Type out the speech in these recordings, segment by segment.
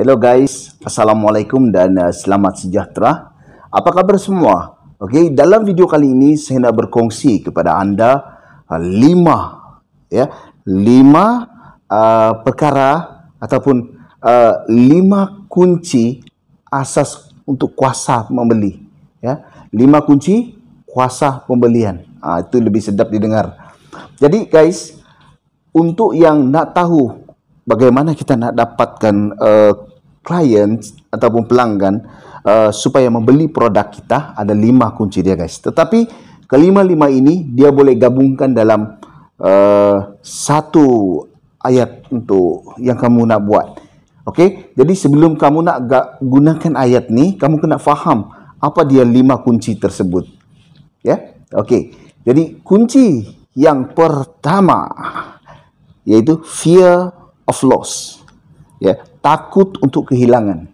Hello guys, Assalamualaikum dan eh, selamat sejahtera. Apa kabar semua? Oke, dalam video kali ini saya nak berkongsi kepada anda uh, lima ya, lima uh, perkara ataupun uh, lima kunci asas untuk kuasa membeli ya. Lima kunci kuasa pembelian. Uh, itu lebih sedap didengar. Jadi guys, untuk yang nak tahu bagaimana kita nak dapatkan uh, klien ataupun pelanggan uh, eh, supaya membeli produk kita ada lima kunci dia guys. Tetapi kelima-lima ini dia boleh gabungkan dalam uh, satu ayat untuk yang kamu nak buat. Okey, jadi sebelum kamu nak gunakan ayat ni, kamu kena faham apa dia lima kunci tersebut. Ya. Yeah? Okey. Jadi kunci yang pertama yaitu fear of loss. Ya, yeah? takut untuk kehilangan.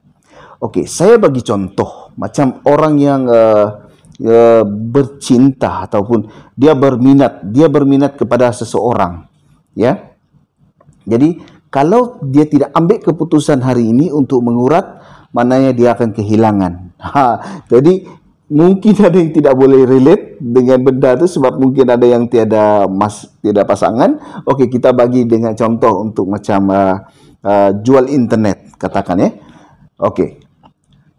Okey, saya bagi contoh macam orang yang uh, uh, bercinta ataupun dia berminat, dia berminat kepada seseorang, ya. Jadi kalau dia tidak ambil keputusan hari ini untuk mengurat, mananya dia akan kehilangan. Ha, jadi mungkin ada yang tidak boleh relate dengan benda itu sebab mungkin ada yang tiada mas tiada pasangan. Okey, kita bagi dengan contoh untuk macam uh, Eh, jual internet katakan ya. Okey.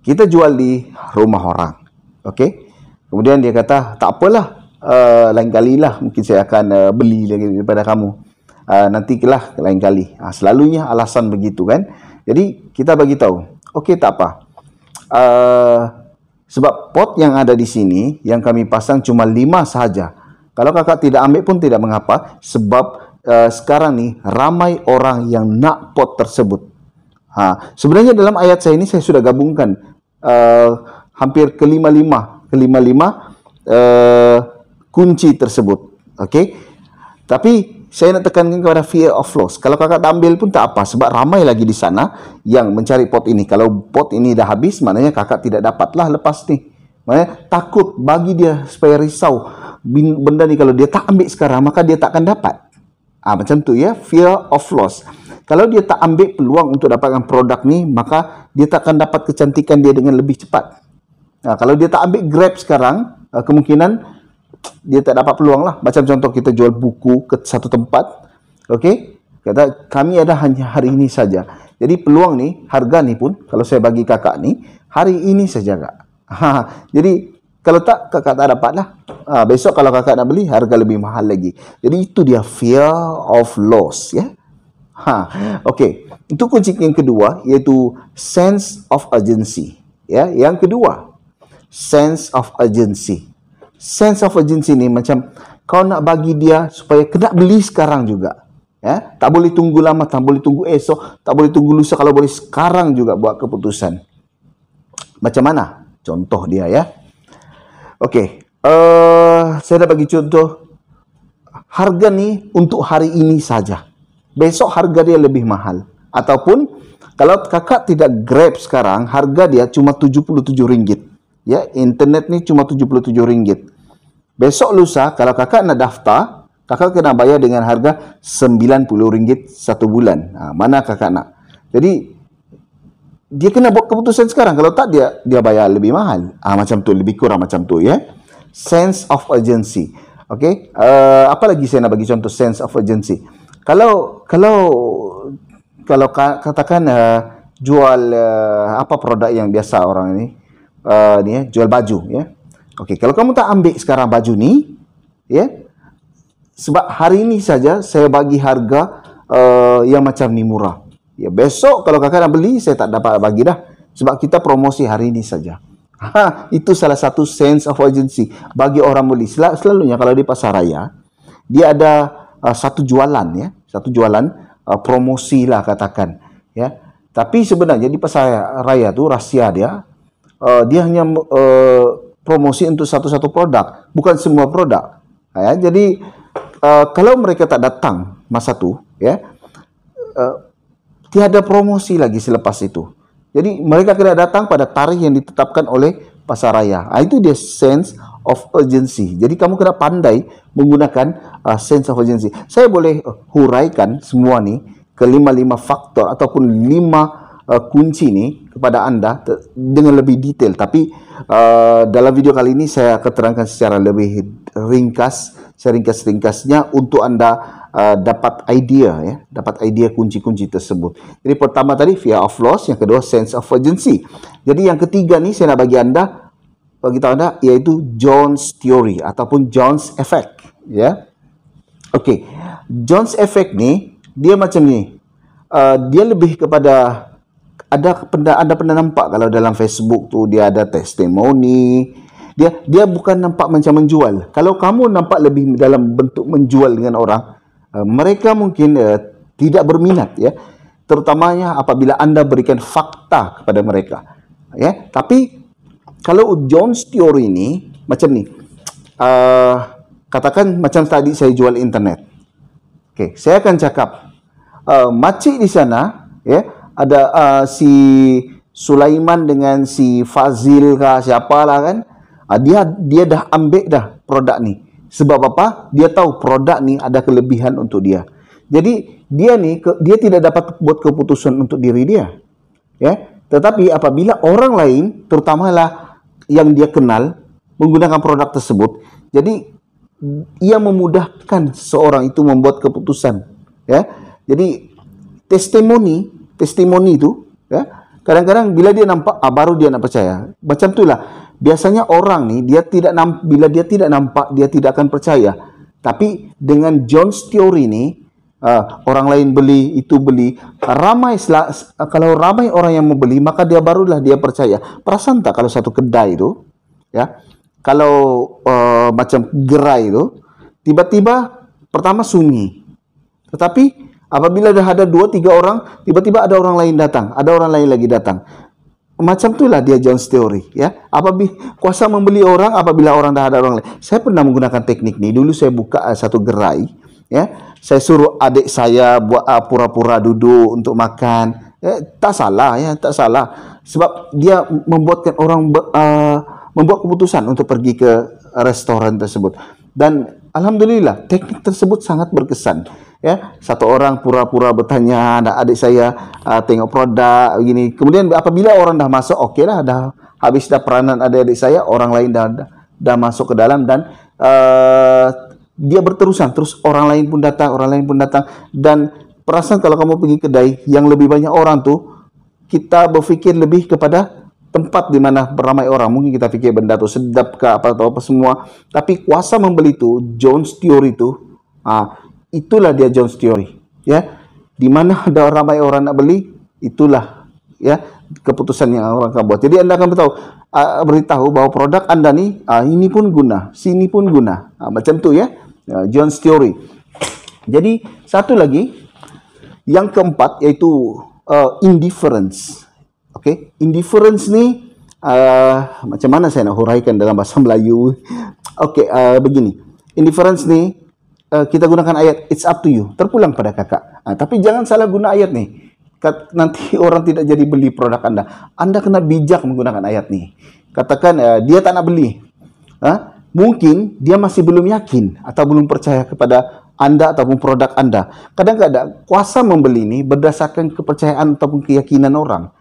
Kita jual di rumah orang. Okey. Kemudian dia kata, "Tak apalah. Uh, lain kali lah mungkin saya akan uh, beli lagi daripada kamu. Uh, lah lain kali." Ah, selalunya alasan begitu kan. Jadi kita bagi tahu, "Okey, tak apa." Uh, sebab pot yang ada di sini yang kami pasang cuma lima sahaja. Kalau kakak tidak ambil pun tidak mengapa sebab uh, sekarang nih ramai orang yang nak pot tersebut. Ha, sebenarnya dalam ayat saya ini saya sudah gabungkan uh, hampir kelima-lima, kelima-lima uh, kunci tersebut. oke. Tapi saya nak tekankan kepada fear of loss. Kalau kakak tak ambil pun tak apa sebab ramai lagi di sana yang mencari pot ini. Kalau pot ini dah habis, maknanya kakak tidak dapatlah lepas ni. Maknanya takut bagi dia supaya risau benda ni kalau dia tak ambil sekarang maka dia tak akan dapat. Ah ha, macam tu ya, fear of loss. Kalau dia tak ambil peluang untuk dapatkan produk ni, maka dia tak akan dapat kecantikan dia dengan lebih cepat. Ha, kalau dia tak ambil grab sekarang, ah, kemungkinan dia tak dapat peluang lah. Macam contoh kita jual buku ke satu tempat. Okey? Kata kami ada hanya hari ini saja. Jadi peluang ni, harga ni pun kalau saya bagi kakak ni, hari ini saja kak. Ha, jadi kalau tak, kakak tak dapatlah. Ha, besok kalau kakak nak beli, harga lebih mahal lagi. Jadi, itu dia fear of loss. ya. Ha, okay. Itu kunci yang kedua, iaitu sense of urgency. ya. Yang kedua, sense of urgency. Sense of urgency ni macam kau nak bagi dia supaya kena beli sekarang juga. Ya, tak boleh tunggu lama, tak boleh tunggu esok, tak boleh tunggu lusa kalau boleh sekarang juga buat keputusan. Macam mana? Contoh dia ya. Oke, okay. uh, eh, saya dapat bagi contoh harga nih untuk hari ini saja. Besok harga dia lebih mahal. Ataupun kalau kakak tidak grab sekarang, harga dia cuma 77 ringgit. Ya, internet nih cuma 77 ringgit. Besok lusa kalau kakak nak daftar, kakak kena bayar dengan harga 90 ringgit satu bulan. Nah, mana kakak nak? Jadi dia kena buat keputusan sekarang kalau tak dia dia bayar lebih mahal ah ha, macam tu lebih kurang macam tu ya sense of urgency okey uh, eh, apa lagi saya nak bagi contoh sense of urgency kalau kalau kalau katakan uh, jual uh, apa produk yang biasa orang ini uh, ni ya jual baju ya okey kalau kamu tak ambil sekarang baju ni ya sebab hari ini saja saya bagi harga uh, yang macam ni murah Ya besok kalau kakak nak beli, saya tak dapat bagi dah. Sebab kita promosi hari ini saja. Ha, itu salah satu sense of urgency bagi orang beli. Sel selalunya kalau di pasar raya, dia ada uh, satu jualan ya, satu jualan uh, promosi lah katakan ya. Tapi sebenarnya di pasar raya tu rahasia dia, uh, dia hanya uh, promosi untuk satu-satu produk, bukan semua produk. Ya, jadi uh, kalau mereka tak datang masa tu ya, uh, tiada promosi lagi selepas itu. Jadi mereka tidak datang pada tarikh yang ditetapkan oleh pasaraya. Nah, itu dia sense of urgency. Jadi kamu kena pandai menggunakan uh, sense of urgency. Saya boleh eh, huraikan semua nih kelima-lima faktor ataupun lima eh, kunci nih kepada anda dengan lebih detail. Tapi uh, dalam video kali ini saya keterangkan secara lebih ringkas, seringkas-ringkasnya untuk anda Uh, dapat idea ya dapat idea kunci-kunci tersebut jadi pertama tadi fear of loss yang kedua sense of urgency jadi yang ketiga ni saya nak bagi anda bagi tahu anda yaitu Jones theory ataupun Jones effect ya okey Jones effect ni dia macam ni uh, dia lebih kepada ada pernah ada pernah nampak kalau dalam Facebook tu dia ada testimoni dia dia bukan nampak macam menjual kalau kamu nampak lebih dalam bentuk menjual dengan orang Eh, mereka mungkin eh, tidak berminat ya, terutamanya apabila Anda berikan fakta kepada mereka. Ya, tapi kalau John's theory ini macam nih. Eh, uh, katakan macam tadi saya jual internet. Oke, okay, saya akan cakap uh, Maci di sana ya, ada uh, si Sulaiman dengan si Fazil kah siapalah kan. Uh, dia dia dah ambek dah produk ni. Sebab apa? Dia tahu produk nih ada kelebihan untuk dia. Jadi dia nih ke, dia tidak dapat buat keputusan untuk diri dia. Ya. Tetapi apabila orang lain, terutamalah yang dia kenal menggunakan produk tersebut, jadi ia memudahkan seorang itu membuat keputusan, ya. Jadi testimoni, testimoni itu, ya, Kadang-kadang bila dia nampak, ah, baru dia nak percaya. Macam itulah. Biasanya orang nih dia tidak nampak, bila dia tidak nampak dia tidak akan percaya. Tapi dengan John's theory ini, uh, ah, orang lain beli itu beli ramai uh, kalau ramai orang yang membeli maka dia barulah dia percaya. Perasan tak kalau satu kedai itu ya kalau uh, macam gerai itu tiba-tiba pertama sunyi. Tetapi Apabila ada dua tiga orang, tiba-tiba ada orang lain datang, ada orang lain lagi datang. Macam itulah dia Jones teori ya. Apabila kuasa membeli orang apabila orang dah ada orang lain. Saya pernah menggunakan teknik ini. Dulu saya buka eh, satu gerai ya. Saya suruh adik saya buat eh, pura-pura duduk untuk makan. Ya, tak salah ya, tak salah. Sebab dia membuatkan orang uh, membuat keputusan untuk pergi ke restoran tersebut. Dan Alhamdulillah, teknik tersebut sangat berkesan. Ya, satu orang pura-pura bertanya, ada adik saya uh, tengok produk gini. Kemudian apabila orang dah masuk, okay lah, dah habis dah peranan adik-adik saya, orang lain dah, dah masuk ke dalam dan uh, dia berterusan, terus orang lain pun datang, orang lain pun datang dan perasaan kalau kamu pergi kedai yang lebih banyak orang tuh kita berfikir lebih kepada tempat di mana beramai orang. Mungkin kita pikir benda itu sedap ke apa atau apa semua. Tapi kuasa membeli itu, Jones Theory itu, ah, itulah dia Jones Theory. Ya, di mana ada ramai orang nak beli, itulah ya keputusan yang orang akan buat. Jadi anda akan tahu uh, beritahu bahwa produk anda nih uh, ini pun guna, sini pun guna, uh, macam tu ya. Uh, Jones Theory. Jadi satu lagi yang keempat yaitu uh, indifference Oke, indifference ni uh, macam mana saya nak huraikan dalam bahasa Melayu? Oke, uh, begini. Indifference ni uh, kita gunakan ayat it's up to you, terpulang pada kakak. Uh, tapi jangan salah guna ayat ni. nanti orang tidak jadi beli produk Anda. Anda kena bijak menggunakan ayat ni. Katakan uh, dia tak nak beli. Huh? Ah, mungkin dia masih belum yakin atau belum percaya kepada anda ataupun produk Anda. Kadang-kadang kuasa membeli ini berdasarkan kepercayaan ataupun keyakinan orang.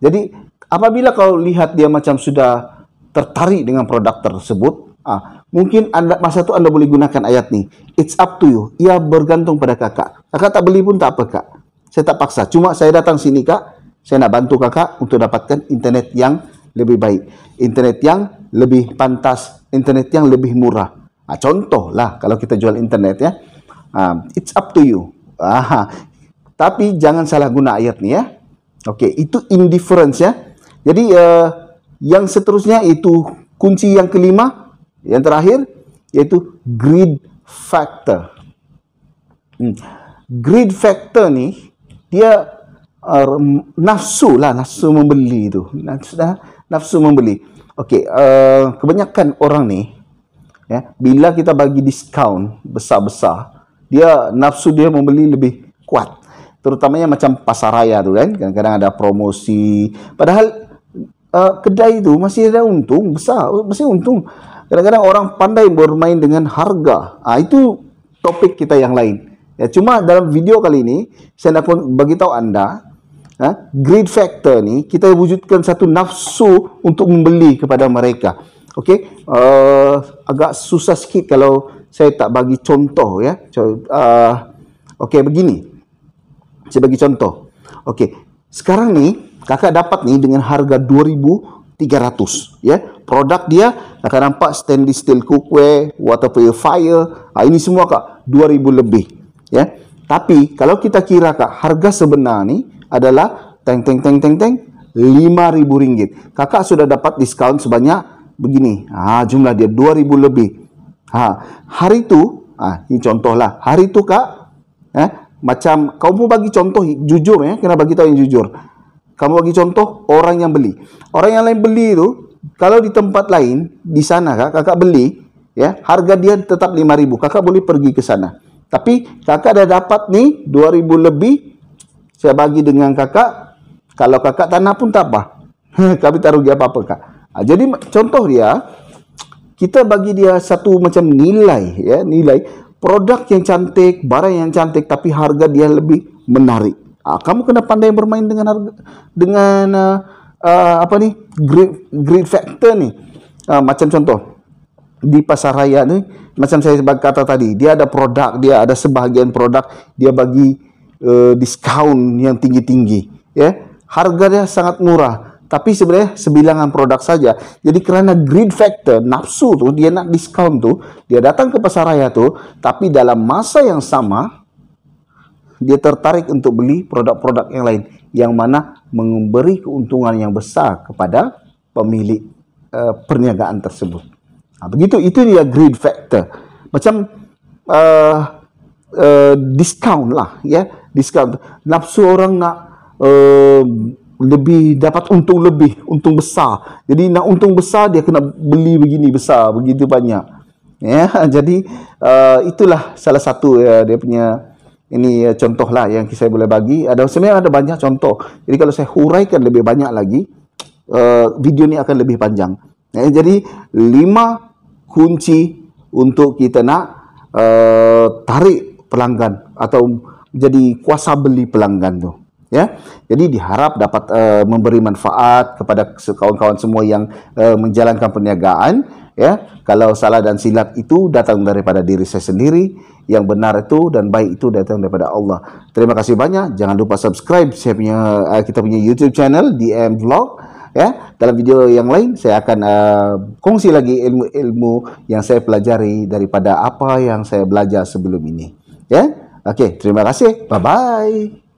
Jadi apabila kau lihat dia macam sudah tertarik dengan produk tersebut, ah, mungkin anda, masa itu anda boleh gunakan ayat nih. It's up to you. Ia bergantung pada kakak. Kakak tak beli pun tak apa kak. Saya tak paksa. Cuma saya datang sini kak. Saya nak bantu kakak untuk dapatkan internet yang lebih baik. Internet yang lebih pantas. Internet yang lebih murah. Nah, contoh kalau kita jual internet ya. Ah, it's up to you. Aha. Tapi jangan salah guna ayat nih ya. Okey, itu indifference ya. Jadi uh, yang seterusnya itu kunci yang kelima, yang terakhir yaitu greed factor. Hmm. Greed factor ni dia uh, nafsu lah, nafsu membeli itu. Nafsu dah, nafsu membeli. Okey, uh, kebanyakan orang ni ya, bila kita bagi diskaun besar-besar, dia nafsu dia membeli lebih kuat terutamanya macam pasar raya tu kan kadang-kadang ada promosi padahal uh, kedai itu masih ada untung besar masih untung kadang-kadang orang pandai bermain dengan harga ah itu topik kita yang lain ya cuma dalam video kali ini saya nak bagi tahu anda ha, greed factor ni kita wujudkan satu nafsu untuk membeli kepada mereka okey uh, agak susah sikit kalau saya tak bagi contoh ya uh, okey begini Saya bagi contoh. Oke, sekarang nih kakak dapat nih dengan harga 2.300 ya. Produk dia kakak nampak stainless steel cookware, water purifier, ah, ini semua kak 2.000 lebih ya. Tapi kalau kita kira kak harga sebenar nih adalah teng teng teng teng teng 5.000 ringgit. Kakak sudah dapat diskon sebanyak begini. Ah jumlah dia 2.000 lebih. Ha, ah, hari itu, ah ini contohlah. Hari itu kak, eh, Macam kau mau bagi contoh jujur ya, kena bagi tahu yang jujur. Kamu bagi contoh orang yang beli. Orang yang lain beli itu kalau di tempat lain di sana kak, kakak beli ya, harga dia tetap 5000. Kakak boleh pergi ke sana. Tapi kakak dah dapat nih 2000 lebih saya bagi dengan kakak. Kalau kakak tanah pun tak apa. Kami tak rugi apa-apa kak. Nah, ha, jadi contoh dia kita bagi dia satu macam nilai ya, nilai produk yang cantik, barang yang cantik, tapi harga dia lebih menarik. Nah, kamu kena pandai bermain dengan harga, dengan uh, uh, apa nih great great factor nih. Ah, uh, macam contoh di pasar raya nih, macam saya kata tadi, dia ada produk, dia ada sebahagian produk, dia bagi uh, eh, diskon yang tinggi-tinggi, ya. Harganya sangat murah tapi sebenarnya sebilangan produk saja. Jadi karena greed factor, nafsu tuh, dia nak diskon tuh, dia datang ke pasar raya tuh, tapi dalam masa yang sama, dia tertarik untuk beli produk-produk yang lain, yang mana memberi keuntungan yang besar kepada pemilik uh, perniagaan tersebut. Nah, begitu, itu dia greed factor. Macam uh, uh, discount lah, ya. Discount. Nafsu orang nak... Uh, lebih dapat untung lebih, untung besar. Jadi nak untung besar dia kena beli begini besar, begitu banyak. Ya, jadi uh, itulah salah satu ya, dia punya ini uh, contoh lah yang saya boleh bagi. Ada sebenarnya ada banyak contoh. Jadi kalau saya huraikan lebih banyak lagi, uh, video ni akan lebih panjang. Ya, jadi lima kunci untuk kita nak uh, tarik pelanggan atau jadi kuasa beli pelanggan tu. ya. Jadi diharap dapat uh, memberi manfaat kepada kawan-kawan semua yang uh, menjalankan perniagaan ya. Kalau salah dan silap itu datang daripada diri saya sendiri, yang benar itu dan baik itu datang daripada Allah. Terima kasih banyak. Jangan lupa subscribe saya punya uh, kita punya YouTube channel DM Vlog ya. Dalam video yang lain saya akan uh, kongsi lagi ilmu-ilmu yang saya pelajari daripada apa yang saya belajar sebelum ini. Ya. Oke, okay, terima kasih. Bye bye.